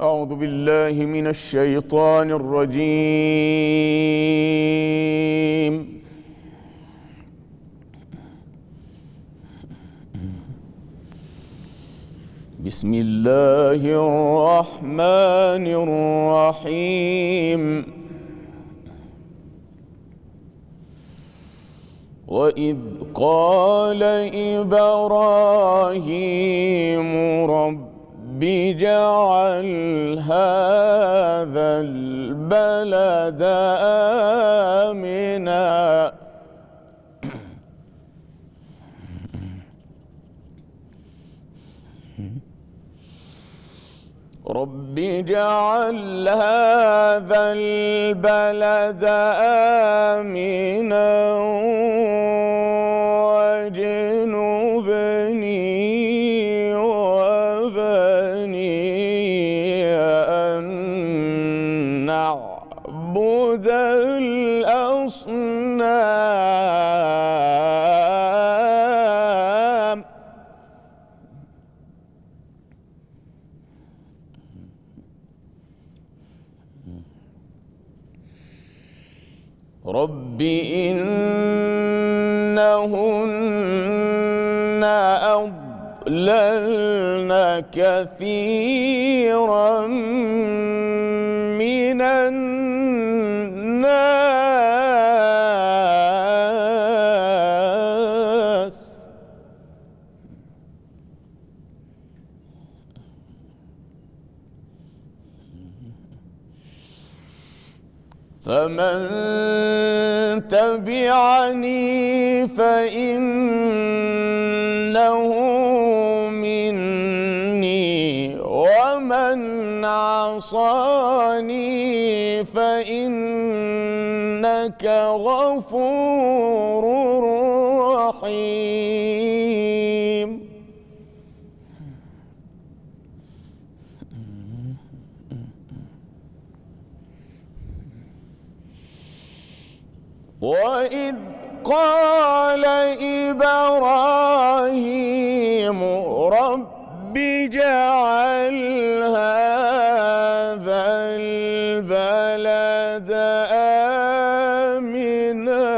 أعوذ بالله من الشيطان الرجيم بسم الله الرحمن الرحيم وإذ قال إبراهيم رب رب اجعل هذا البلد آمنا رب اجعل هذا البلد آمنا واجعل الأصنام رب إنهن أضللن كثيرا فمن تبعني فإنه مني ومن عصاني فإنك غفور رحيم وإذ قال إبراهيم رب جعل هذا البلد آمنا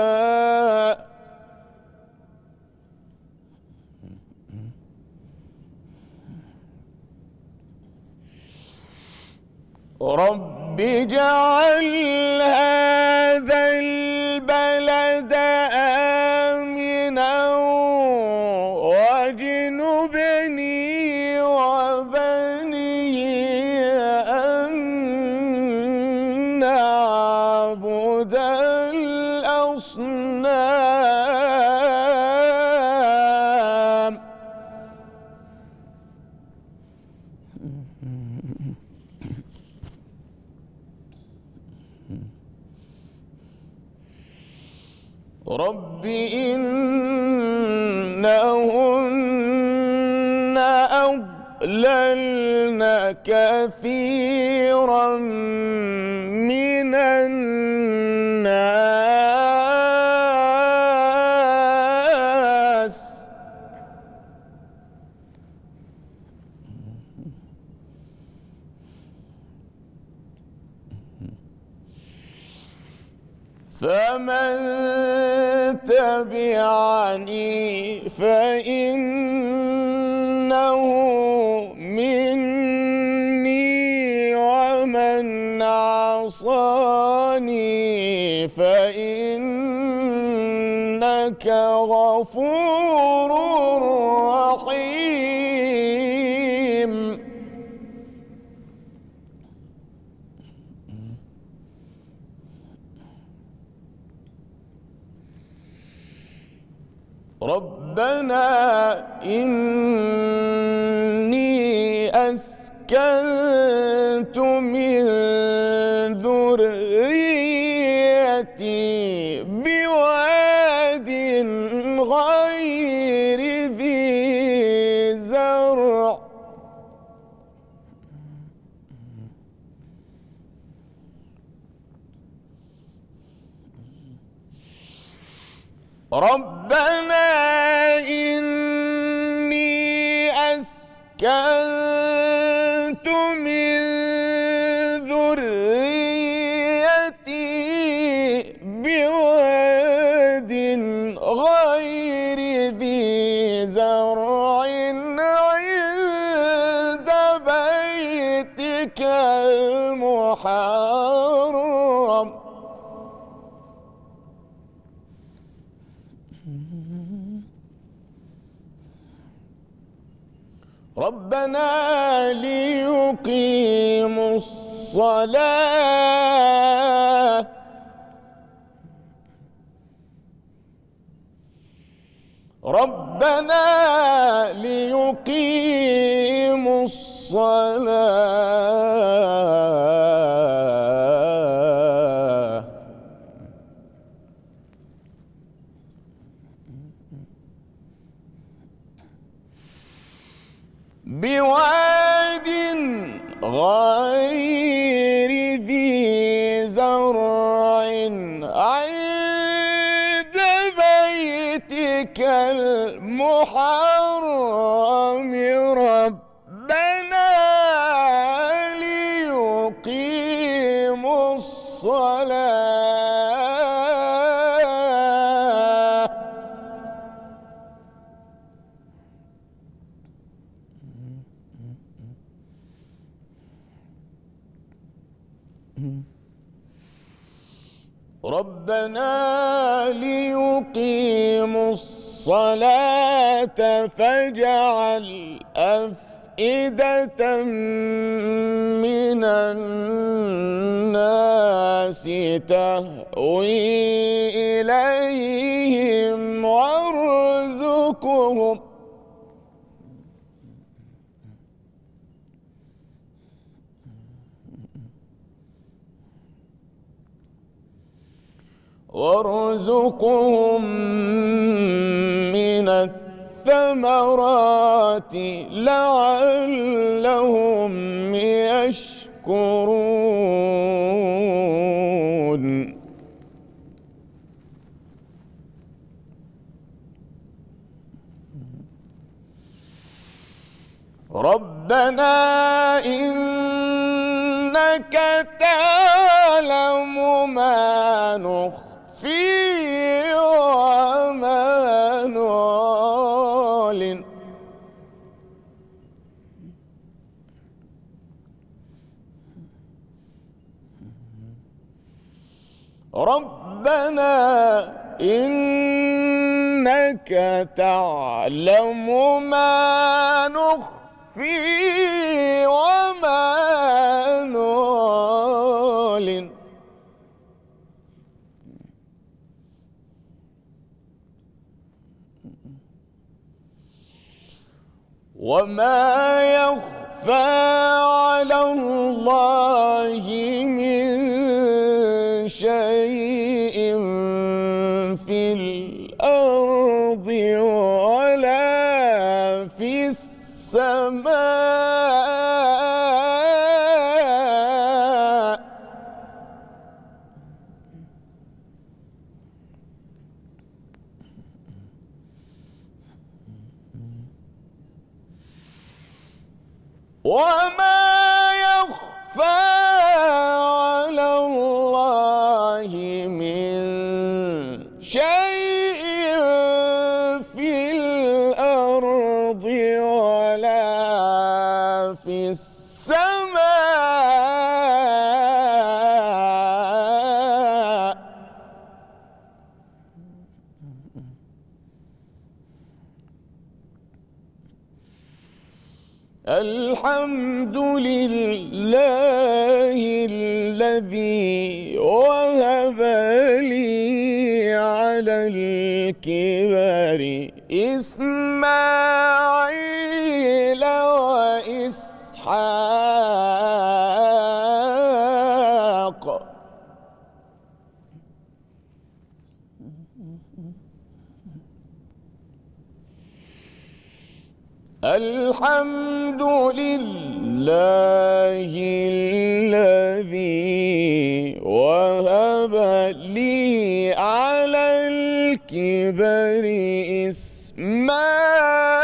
رب جعل هذا البلد البلد بعدي فإن ربنا إني أسكنت من ذريتي بواد غير ذي زرع ربنا ربنا ليقيموا الصلاة ربنا ليقيموا الصلاه فجعل فاجعل أفئدة من الناس تهوي إليهم وارزقهم وارزقهم من الثلاث الثمرات لعلهم يشكرون ربنا إنك تعلم ما نخفي ربنا إنك تعلم ما نخفي وما نعلن وما يخفى على الله من شيء في الأرض ولا في السماء إسماعيل وإسحاق الحمد لله الذي وهب لي على الكبر إسحاق man.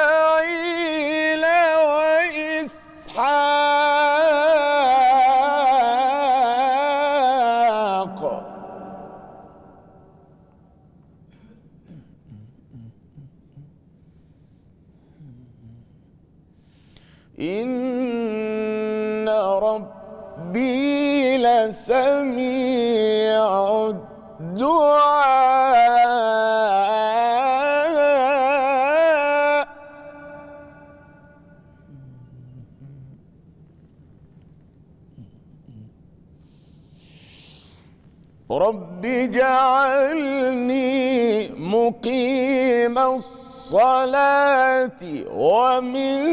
رب اجعلني مقيم الصلاة ومن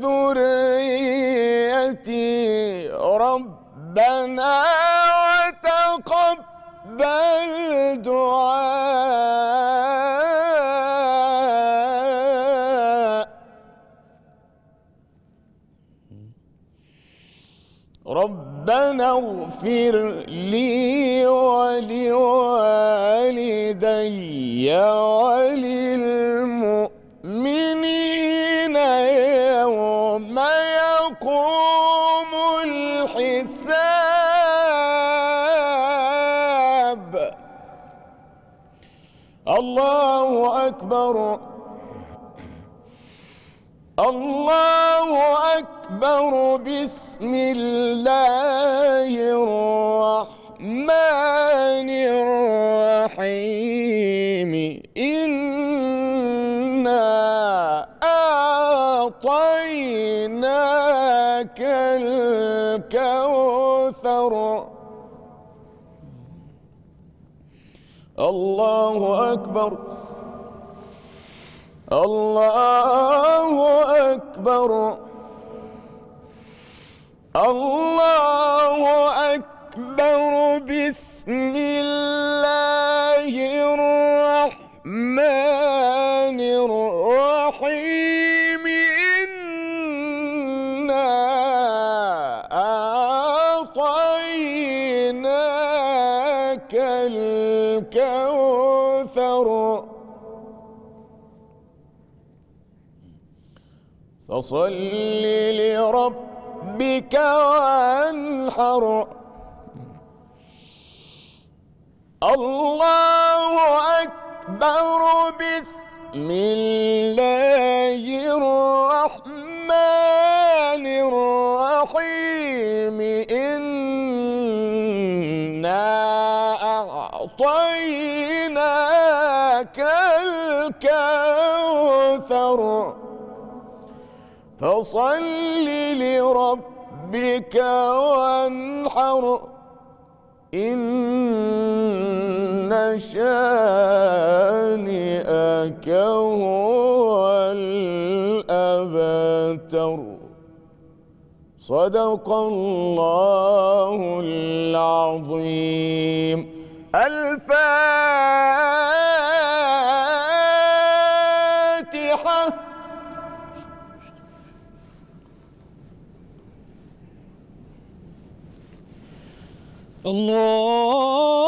ذريتي ربنا وتقبل دعائي ربنا اغفر لي ولوالدي وللمؤمنين يوم يقوم الحساب الله أكبر الله أكبر أكبر بسم الله الرحمن الرحيم إنا أعطيناك الكوثر الله أكبر الله أكبر الله أكبر بسم الله الرحمن الرحيم إنا أعطيناك الكوثر فصل لربك ربك وانحر الله أكبر بسم الله الرحمن الرحيم إنا أعطيناك الكوثر فصل لربك ربك وانحر إن شانئك هو الأبتر صدق الله العظيم الفاتح Allah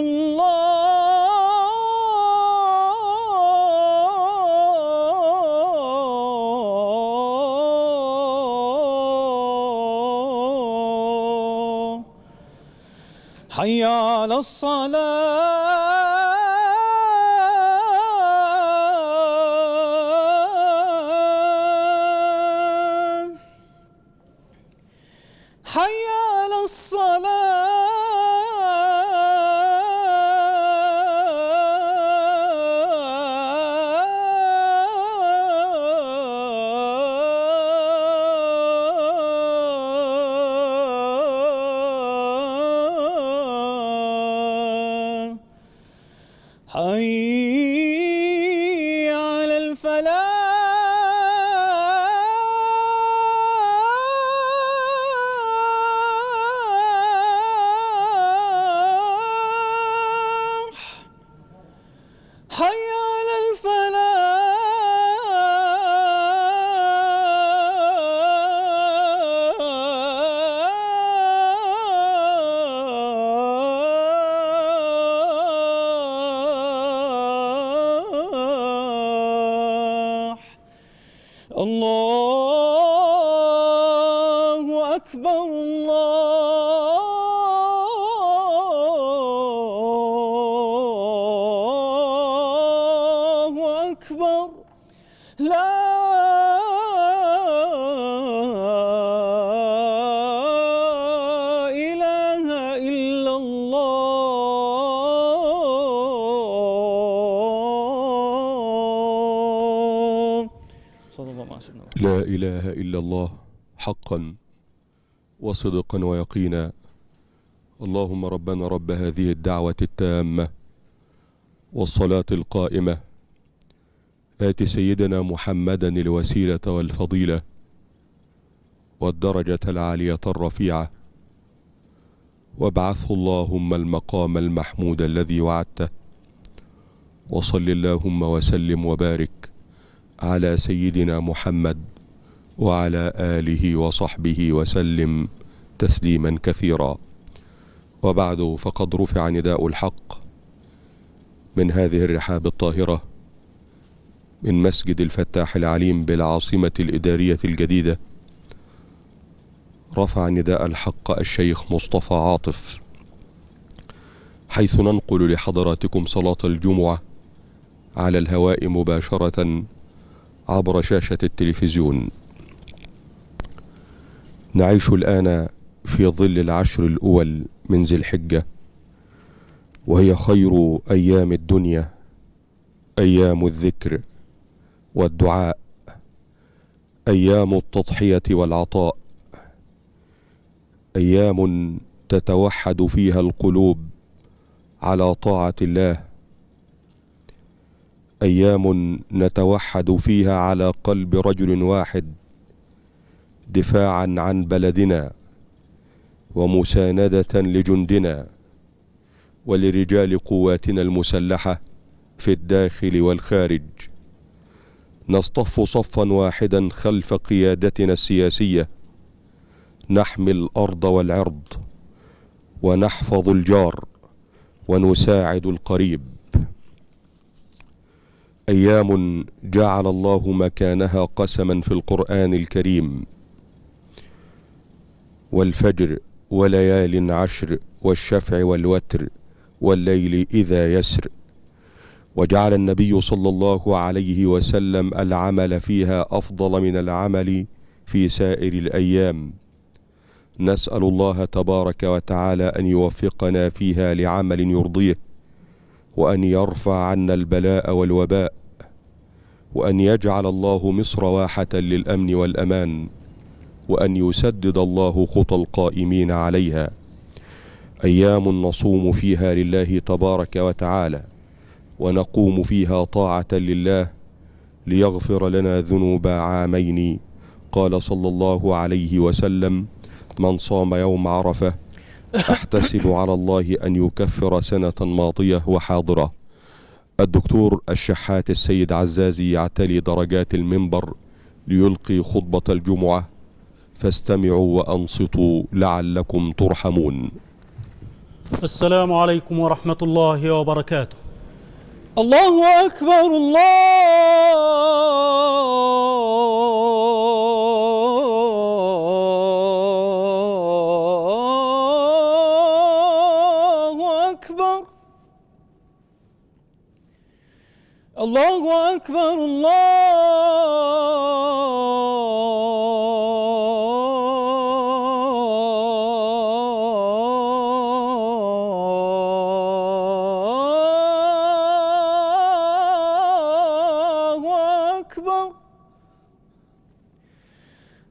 الصلاة لا إله إلا الله حقا وصدقا ويقينا اللهم ربنا رب هذه الدعوة التامة والصلاة القائمة آت سيدنا محمدا الوسيلة والفضيلة والدرجة العالية الرفيعة وابعثه اللهم المقام المحمود الذي وعدته وصل اللهم وسلم وبارك على سيدنا محمد وعلى آله وصحبه وسلم تسليما كثيرا وبعد فقد رفع نداء الحق من هذه الرحاب الطاهرة من مسجد الفتاح العليم بالعاصمة الإدارية الجديدة رفع نداء الحق الشيخ مصطفى عاطف حيث ننقل لحضراتكم صلاة الجمعة على الهواء مباشرة عبر شاشة التلفزيون نعيش الآن في ظل العشر الأول من ذي الحجة وهي خير أيام الدنيا أيام الذكر والدعاء أيام التضحية والعطاء أيام تتوحد فيها القلوب على طاعة الله أيام نتوحد فيها على قلب رجل واحد دفاعا عن بلدنا ومساندة لجندنا ولرجال قواتنا المسلحة في الداخل والخارج نصطف صفا واحدا خلف قيادتنا السياسية نحمي الأرض والعرض ونحفظ الجار ونساعد القريب أيام جعل الله مكانها قسما في القرآن الكريم والفجر وليال عشر والشفع والوتر والليل إذا يسر وجعل النبي صلى الله عليه وسلم العمل فيها أفضل من العمل في سائر الأيام نسأل الله تبارك وتعالى أن يوفقنا فيها لعمل يرضيه وأن يرفع عنا البلاء والوباء وأن يجعل الله مصر واحة للأمن والأمان وأن يسدد الله خطى القائمين عليها أيام نصوم فيها لله تبارك وتعالى ونقوم فيها طاعة لله ليغفر لنا ذنوب عامين قال صلى الله عليه وسلم من صام يوم عرفة أحتسب على الله أن يكفر سنة ماضية وحاضرة الدكتور الشحات السيد عزازي يعتلي درجات المنبر ليلقي خطبة الجمعة فاستمعوا وأنصتوا لعلكم ترحمون السلام عليكم ورحمة الله وبركاته الله أكبر الله أكبر الله أكبر الله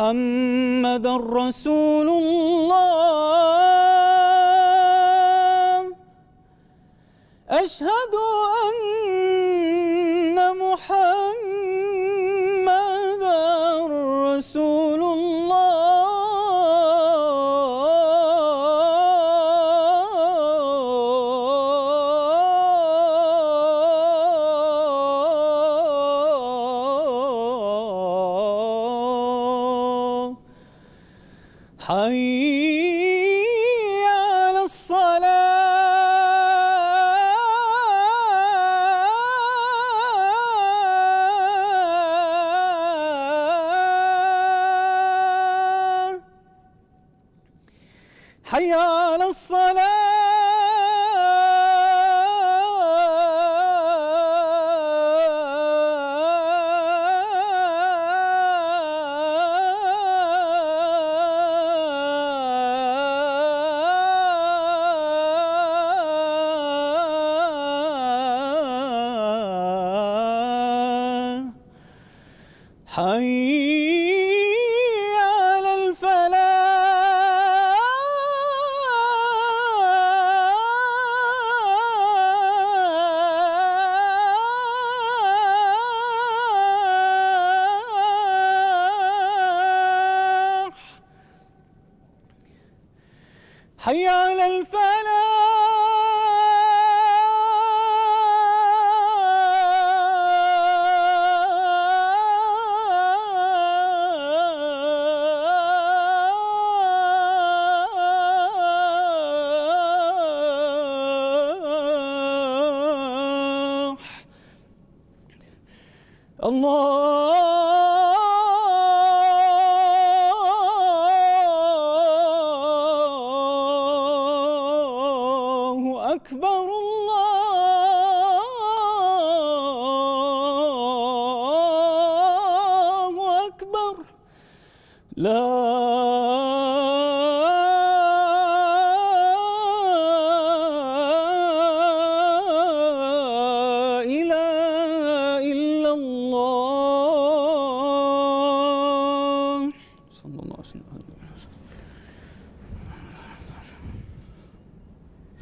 محمد رسول الله أشهد أن Hi.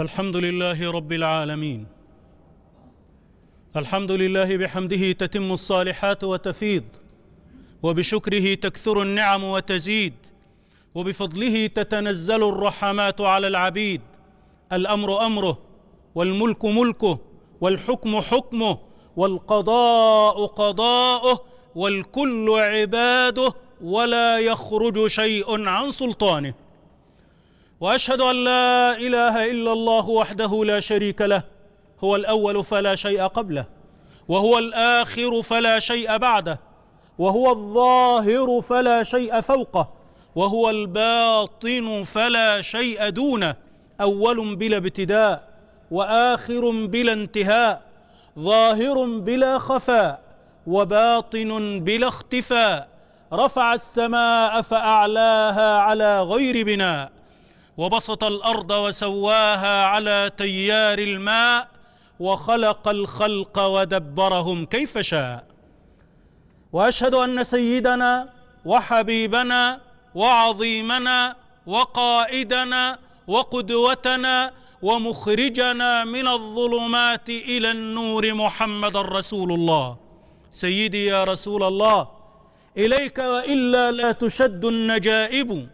الحمد لله رب العالمين الحمد لله بحمده تتم الصالحات وتفيض وبشكره تكثر النعم وتزيد وبفضله تتنزل الرحمات على العبيد الامر امره والملك ملكه والحكم حكمه والقضاء قضاؤه والكل عباده ولا يخرج شيء عن سلطانه واشهد ان لا اله الا الله وحده لا شريك له هو الاول فلا شيء قبله وهو الاخر فلا شيء بعده وهو الظاهر فلا شيء فوقه وهو الباطن فلا شيء دونه اول بلا ابتداء واخر بلا انتهاء ظاهر بلا خفاء وباطن بلا اختفاء رفع السماء فاعلاها على غير بناء وبسط الارض وسواها على تيار الماء وخلق الخلق ودبرهم كيف شاء واشهد ان سيدنا وحبيبنا وعظيمنا وقائدنا وقدوتنا ومخرجنا من الظلمات الى النور محمد رسول الله سيدي يا رسول الله اليك والا لا تشد النجائب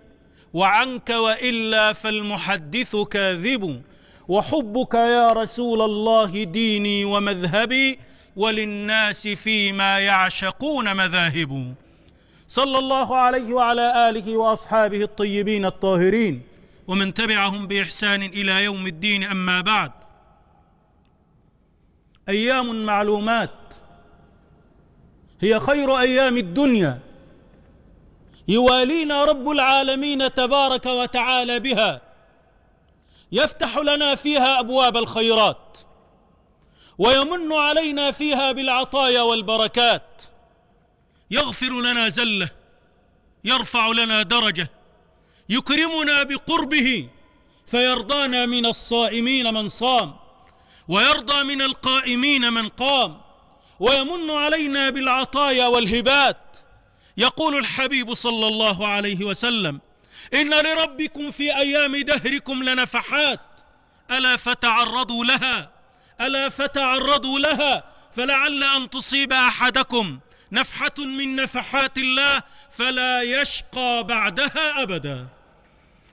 وعنك والا فالمحدث كاذب وحبك يا رسول الله ديني ومذهبي وللناس فيما يعشقون مذاهب صلى الله عليه وعلى اله واصحابه الطيبين الطاهرين ومن تبعهم باحسان الى يوم الدين اما بعد ايام معلومات هي خير ايام الدنيا يوالينا رب العالمين تبارك وتعالى بها يفتح لنا فيها ابواب الخيرات ويمن علينا فيها بالعطايا والبركات يغفر لنا زله يرفع لنا درجه يكرمنا بقربه فيرضانا من الصائمين من صام ويرضى من القائمين من قام ويمن علينا بالعطايا والهبات يقول الحبيب صلى الله عليه وسلم إن لربكم في أيام دهركم لنفحات ألا فتعرضوا لها ألا فتعرضوا لها فلعل أن تصيب أحدكم نفحة من نفحات الله فلا يشقى بعدها أبدا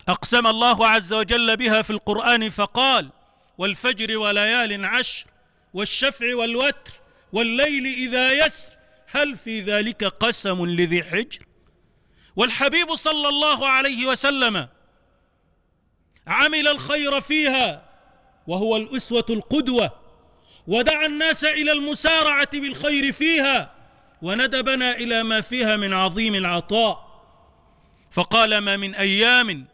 أقسم الله عز وجل بها في القرآن فقال والفجر وليال عشر والشفع والوتر والليل إذا يسر هل في ذلك قسم لذي حجر والحبيب صلى الله عليه وسلم عمل الخير فيها وهو الاسوه القدوه ودعا الناس الى المسارعه بالخير فيها وندبنا الى ما فيها من عظيم العطاء فقال ما من ايام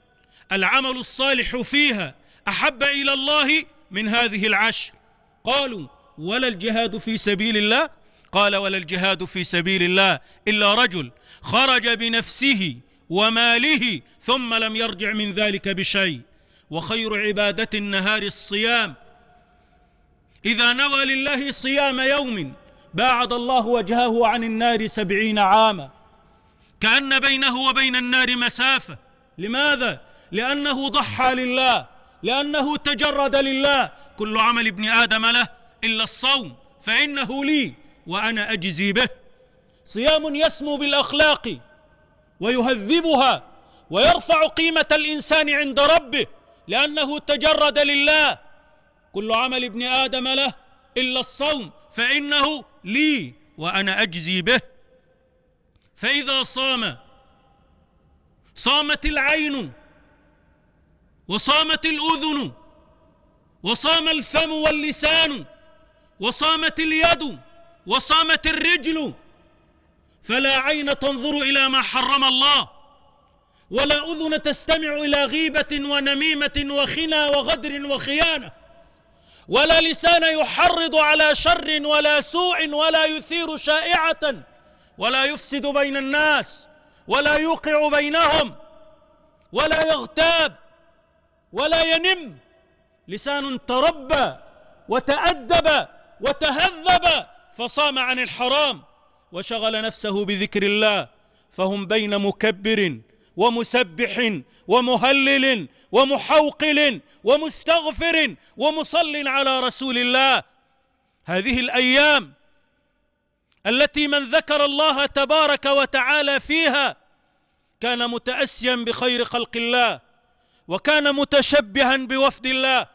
العمل الصالح فيها احب الى الله من هذه العشر قالوا ولا الجهاد في سبيل الله قال ولا الجهاد في سبيل الله إلا رجل خرج بنفسه وماله ثم لم يرجع من ذلك بشيء وخير عبادة النهار الصيام إذا نوى لله صيام يوم باعد الله وجهه عن النار سبعين عاما كأن بينه وبين النار مسافة لماذا؟ لأنه ضحى لله لأنه تجرد لله كل عمل ابن آدم له إلا الصوم فإنه لي وأنا أجزي به صيام يسمو بالأخلاق ويهذبها ويرفع قيمة الإنسان عند ربه لأنه تجرد لله كل عمل ابن آدم له إلا الصوم فإنه لي وأنا أجزي به فإذا صام صامت العين وصامت الأذن وصام الفم واللسان وصامت اليد وصامت الرجل فلا عين تنظر الى ما حرم الله ولا اذن تستمع الى غيبه ونميمه وخنا وغدر وخيانه ولا لسان يحرض على شر ولا سوء ولا يثير شائعه ولا يفسد بين الناس ولا يوقع بينهم ولا يغتاب ولا ينم لسان تربى وتادب وتهذب فصام عن الحرام وشغل نفسه بذكر الله فهم بين مكبر ومسبح ومهلل ومحوقل ومستغفر ومصل على رسول الله هذه الايام التي من ذكر الله تبارك وتعالى فيها كان متاسيا بخير خلق الله وكان متشبها بوفد الله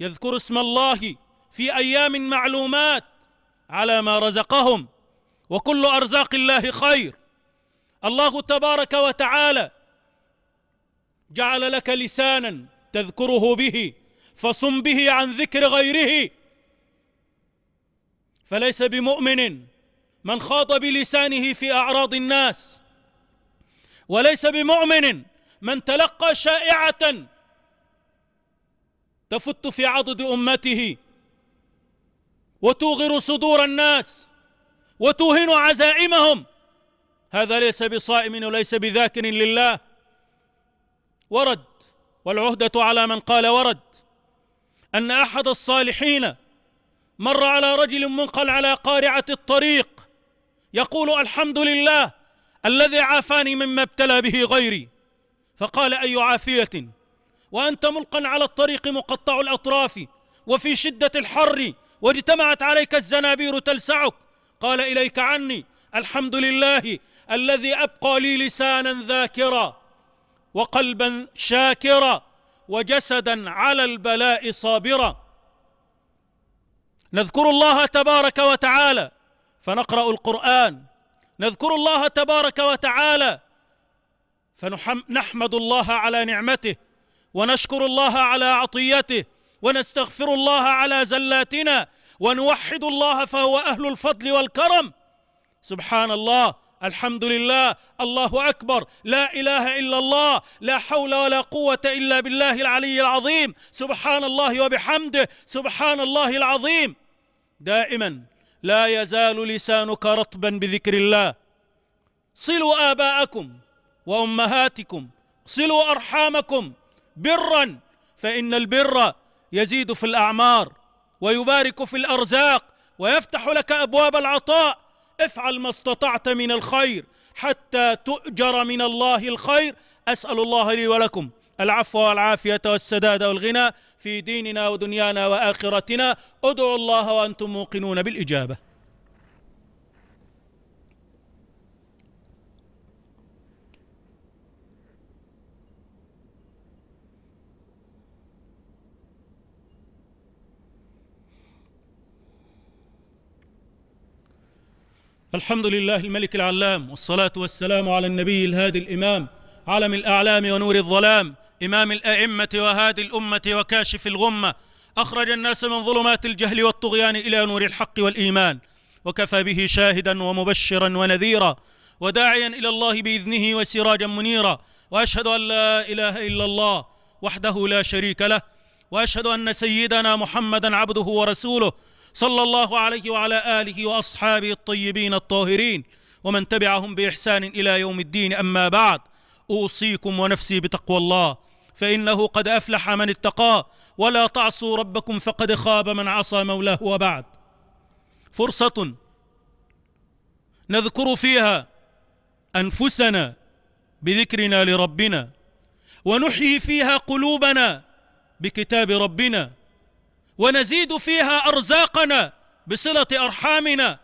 يذكر اسم الله في ايام معلومات على ما رزقهم وكل ارزاق الله خير الله تبارك وتعالى جعل لك لسانا تذكره به فصم به عن ذكر غيره فليس بمؤمن من خاض بلسانه في اعراض الناس وليس بمؤمن من تلقى شائعه تفت في عضد امته وتوغر صدور الناس وتوهن عزائمهم هذا ليس بصائم وليس بذاكر لله ورد والعهدة على من قال ورد أن أحد الصالحين مر على رجل منقل على قارعة الطريق يقول الحمد لله الذي عافاني مما ابتلى به غيري فقال أي عافية وأنت ملقا على الطريق مقطع الأطراف وفي شدة الحر واجتمعت عليك الزنابير تلسعك قال اليك عني الحمد لله الذي ابقى لي لسانا ذاكرا وقلبا شاكرا وجسدا على البلاء صابرا نذكر الله تبارك وتعالى فنقرا القران نذكر الله تبارك وتعالى فنحمد الله على نعمته ونشكر الله على عطيته ونستغفر الله على زلاتنا ونوحد الله فهو أهل الفضل والكرم سبحان الله الحمد لله الله أكبر لا إله إلا الله لا حول ولا قوة إلا بالله العلي العظيم سبحان الله وبحمده سبحان الله العظيم دائما لا يزال لسانك رطبا بذكر الله صلوا آباءكم وأمهاتكم صلوا أرحامكم برا فإن البر يزيد في الاعمار ويبارك في الارزاق ويفتح لك ابواب العطاء افعل ما استطعت من الخير حتى تؤجر من الله الخير اسال الله لي ولكم العفو والعافيه والسداد والغنى في ديننا ودنيانا واخرتنا ادعوا الله وانتم موقنون بالاجابه الحمد لله الملك العلام والصلاة والسلام على النبي الهادي الإمام علم الأعلام ونور الظلام إمام الأئمة وهادي الأمة وكاشف الغمة أخرج الناس من ظلمات الجهل والطغيان إلى نور الحق والإيمان وكفى به شاهدا ومبشرا ونذيرا وداعيا إلى الله بإذنه وسراجا منيرا وأشهد أن لا إله إلا الله وحده لا شريك له وأشهد أن سيدنا محمدا عبده ورسوله صلى الله عليه وعلى آله وأصحابه الطيبين الطاهرين ومن تبعهم بإحسان إلى يوم الدين أما بعد أوصيكم ونفسي بتقوى الله فإنه قد أفلح من اتقاه ولا تعصوا ربكم فقد خاب من عصى مولاه وبعد فرصة نذكر فيها أنفسنا بذكرنا لربنا ونحيي فيها قلوبنا بكتاب ربنا ونزيد فيها أرزاقنا بصلة أرحامنا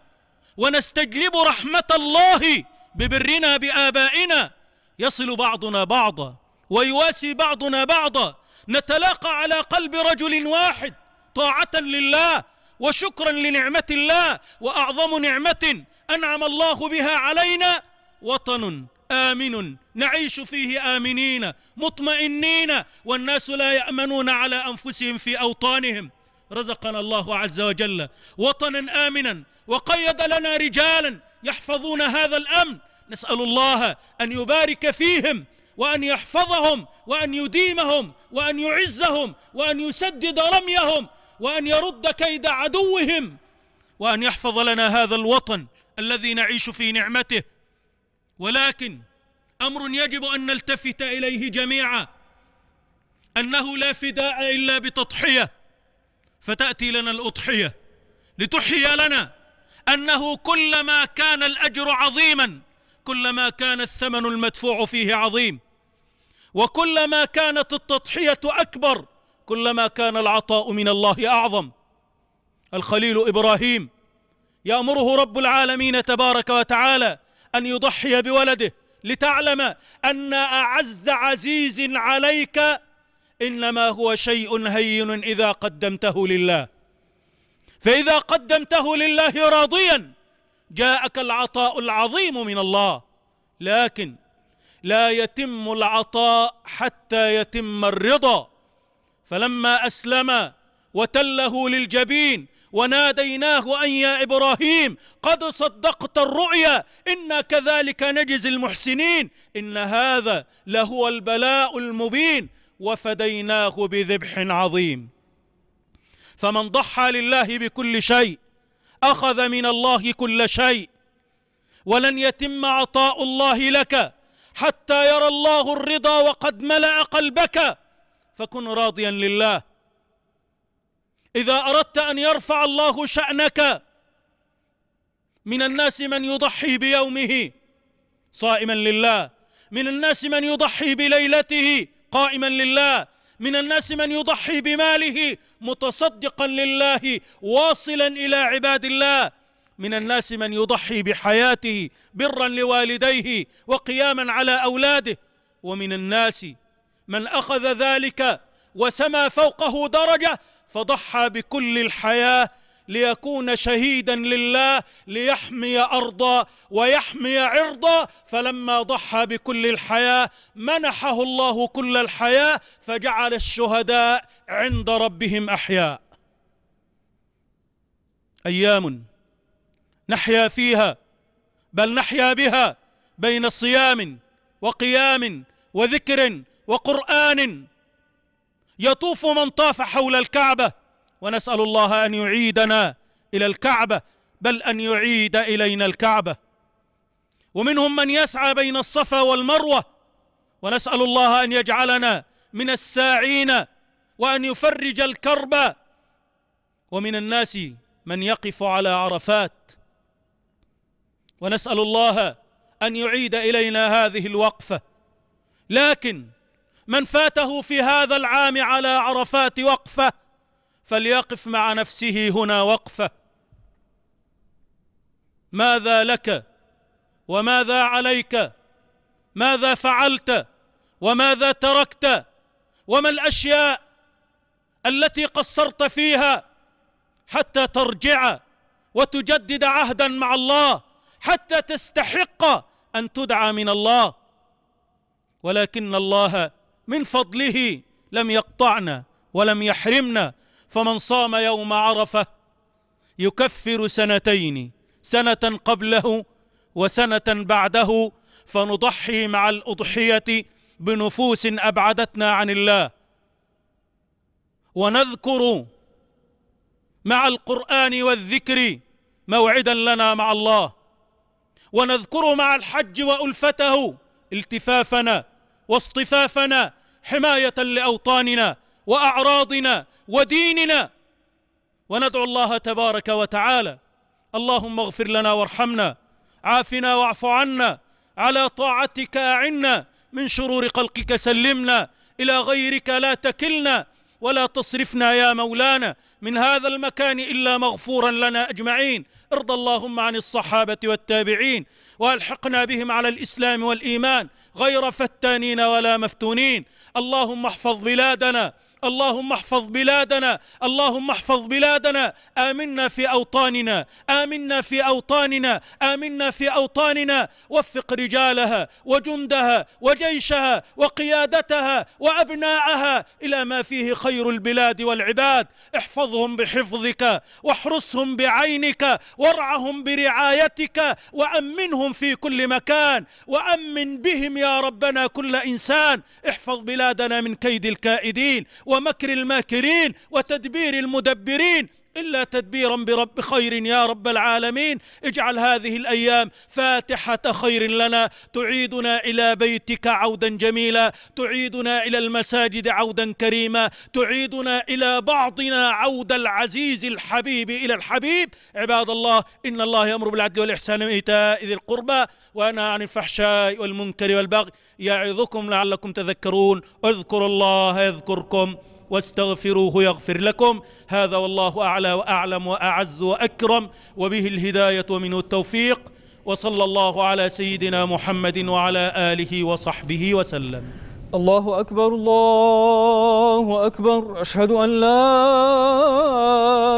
ونستجلب رحمة الله ببرنا بآبائنا يصل بعضنا بعضا ويواسي بعضنا بعضا نتلاقى على قلب رجل واحد طاعة لله وشكرا لنعمة الله وأعظم نعمة أنعم الله بها علينا وطن آمن نعيش فيه آمنين مطمئنين والناس لا يأمنون على أنفسهم في أوطانهم رزقنا الله عز وجل وطنا امنا وقيد لنا رجالا يحفظون هذا الامن نسال الله ان يبارك فيهم وان يحفظهم وان يديمهم وان يعزهم وان يسدد رميهم وان يرد كيد عدوهم وان يحفظ لنا هذا الوطن الذي نعيش في نعمته ولكن امر يجب ان نلتفت اليه جميعا انه لا فداء الا بتضحيه فتاتي لنا الاضحيه لتحيي لنا انه كلما كان الاجر عظيما كلما كان الثمن المدفوع فيه عظيم وكلما كانت التضحيه اكبر كلما كان العطاء من الله اعظم الخليل ابراهيم يامره رب العالمين تبارك وتعالى ان يضحي بولده لتعلم ان اعز عزيز عليك انما هو شيء هين اذا قدمته لله فاذا قدمته لله راضيا جاءك العطاء العظيم من الله لكن لا يتم العطاء حتى يتم الرضا فلما اسلم وتله للجبين وناديناه ان يا ابراهيم قد صدقت الرؤيا انا كذلك نجزي المحسنين ان هذا لهو البلاء المبين وفديناه بذبح عظيم فمن ضحى لله بكل شيء اخذ من الله كل شيء ولن يتم عطاء الله لك حتى يرى الله الرضا وقد ملا قلبك فكن راضيا لله اذا اردت ان يرفع الله شانك من الناس من يضحي بيومه صائما لله من الناس من يضحي بليلته قائما لله من الناس من يضحي بماله متصدقا لله واصلا الى عباد الله من الناس من يضحي بحياته برا لوالديه وقياما على اولاده ومن الناس من اخذ ذلك وسما فوقه درجه فضحى بكل الحياه ليكون شهيدا لله ليحمي أرضا ويحمي عرضا فلما ضحى بكل الحياة منحه الله كل الحياة فجعل الشهداء عند ربهم أحياء أيام نحيا فيها بل نحيا بها بين صيام وقيام وذكر وقرآن يطوف من طاف حول الكعبة ونسأل الله أن يعيدنا إلى الكعبة بل أن يعيد إلينا الكعبة ومنهم من يسعى بين الصفا والمروة ونسأل الله أن يجعلنا من الساعين وأن يفرج الكرب ومن الناس من يقف على عرفات ونسأل الله أن يعيد إلينا هذه الوقفة لكن من فاته في هذا العام على عرفات وقفه فليقف مع نفسه هنا وقفه ماذا لك وماذا عليك ماذا فعلت وماذا تركت وما الاشياء التي قصرت فيها حتى ترجع وتجدد عهدا مع الله حتى تستحق ان تدعى من الله ولكن الله من فضله لم يقطعنا ولم يحرمنا فمن صام يوم عرفه يكفر سنتين سنه قبله وسنه بعده فنضحي مع الاضحيه بنفوس ابعدتنا عن الله ونذكر مع القران والذكر موعدا لنا مع الله ونذكر مع الحج والفته التفافنا واصطفافنا حمايه لاوطاننا واعراضنا وديننا وندعو الله تبارك وتعالى اللهم اغفر لنا وارحمنا عافنا واعف عنا على طاعتك اعنا من شرور خلقك سلمنا الى غيرك لا تكلنا ولا تصرفنا يا مولانا من هذا المكان الا مغفورا لنا اجمعين ارض اللهم عن الصحابه والتابعين والحقنا بهم على الاسلام والايمان غير فتانين ولا مفتونين اللهم احفظ بلادنا اللهم احفظ بلادنا اللهم احفظ بلادنا آمنا في أوطاننا آمنا في أوطاننا آمنا في أوطاننا وفق رجالها وجندها وجيشها وقيادتها وأبناءها إلى ما فيه خير البلاد والعباد احفظهم بحفظك واحرسهم بعينك وارعهم برعايتك وأمنهم في كل مكان وأمن بهم يا ربنا كل إنسان احفظ بلادنا من كيد الكائدين و ومكر الماكرين وتدبير المدبرين الا تدبيرا برب خير يا رب العالمين اجعل هذه الايام فاتحه خير لنا تعيدنا الى بيتك عودا جميلا تعيدنا الى المساجد عودا كريما تعيدنا الى بعضنا عود العزيز الحبيب الى الحبيب عباد الله ان الله يامر بالعدل والاحسان وايتاء ذي القربى وينهى عن الفحشاء والمنكر والبغي يعظكم لعلكم تذكرون اذكروا الله يذكركم واستغفروه يغفر لكم هذا والله أعلى وأعلم وأعز وأكرم وبه الهداية ومنه التوفيق وصلى الله على سيدنا محمد وعلى آله وصحبه وسلم الله أكبر الله أكبر أشهد أن لا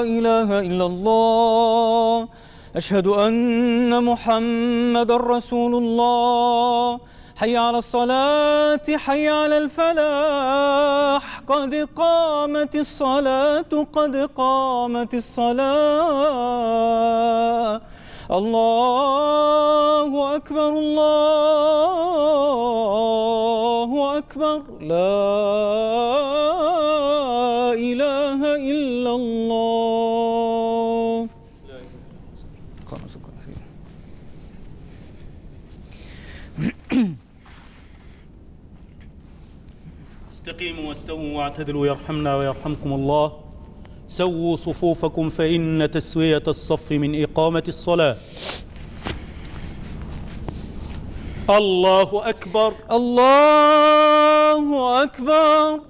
إله إلا الله أشهد أن محمد رسول الله حي على الصلاة حي على الفلاح قد قامت الصلاة قد قامت الصلاة الله أكبر الله أكبر لا إله إلا الله استقيموا واستووا واعتدلوا يرحمنا ويرحمكم الله سووا صفوفكم فإن تسوية الصف من إقامة الصلاة الله أكبر الله أكبر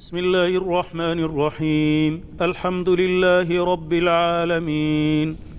بسم الله الرحمن الرحيم الحمد لله رب العالمين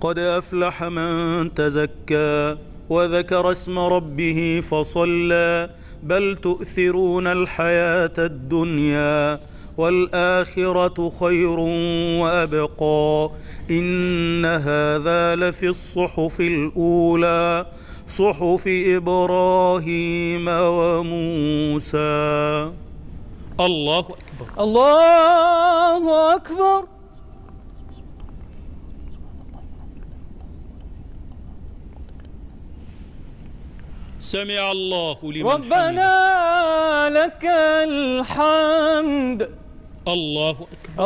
قد أفلح من تزكى وذكر اسم ربه فصلى بل تؤثرون الحياة الدنيا والآخرة خير وأبقى إن هذا لفي الصحف الأولى صحف إبراهيم وموسى الله أكبر الله أكبر سمع الله لمن ربنا لك الحمد الله أكبر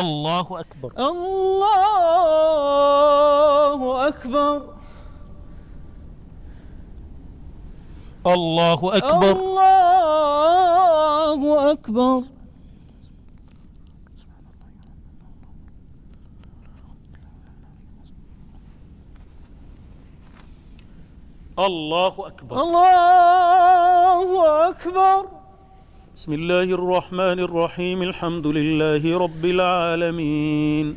الله أكبر الله أكبر الله أكبر الله أكبر الله أكبر الله أكبر الله أكبر بسم الله الرحمن الرحيم الحمد لله رب العالمين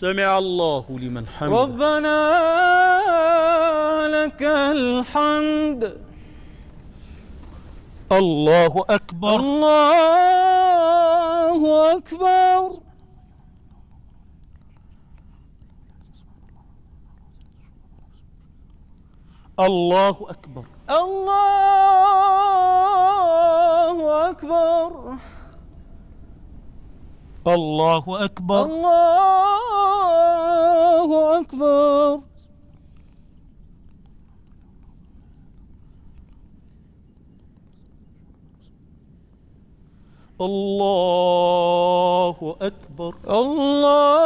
سمع الله لمن حمد ربنا لك الحمد الله أكبر الله أكبر الله أكبر الله أكبر الله أكبر الله أكبر الله أكبر الله